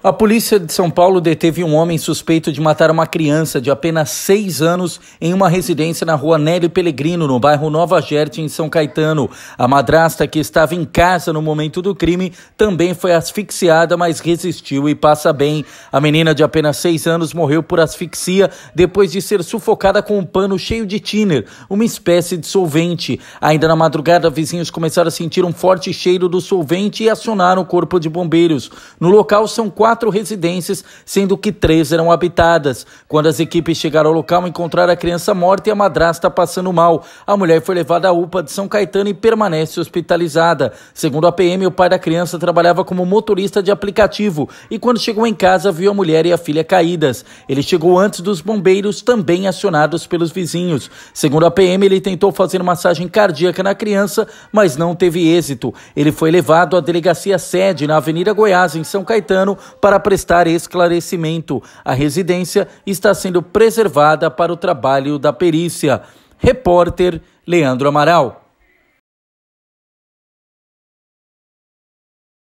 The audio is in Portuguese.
A polícia de São Paulo deteve um homem suspeito de matar uma criança de apenas seis anos em uma residência na rua Nélio Pellegrino, no bairro Nova Gerte, em São Caetano. A madrasta, que estava em casa no momento do crime, também foi asfixiada, mas resistiu e passa bem. A menina de apenas seis anos morreu por asfixia depois de ser sufocada com um pano cheio de tiner, uma espécie de solvente. Ainda na madrugada, vizinhos começaram a sentir um forte cheiro do solvente e acionaram o corpo de bombeiros. No local são quatro quatro residências, sendo que três eram habitadas. Quando as equipes chegaram ao local, encontraram a criança morta e a madrasta passando mal. A mulher foi levada à UPA de São Caetano e permanece hospitalizada. Segundo a PM, o pai da criança trabalhava como motorista de aplicativo e quando chegou em casa viu a mulher e a filha caídas. Ele chegou antes dos bombeiros, também acionados pelos vizinhos. Segundo a PM, ele tentou fazer massagem cardíaca na criança, mas não teve êxito. Ele foi levado à delegacia sede na Avenida Goiás, em São Caetano, para prestar esclarecimento. A residência está sendo preservada para o trabalho da perícia. Repórter Leandro Amaral.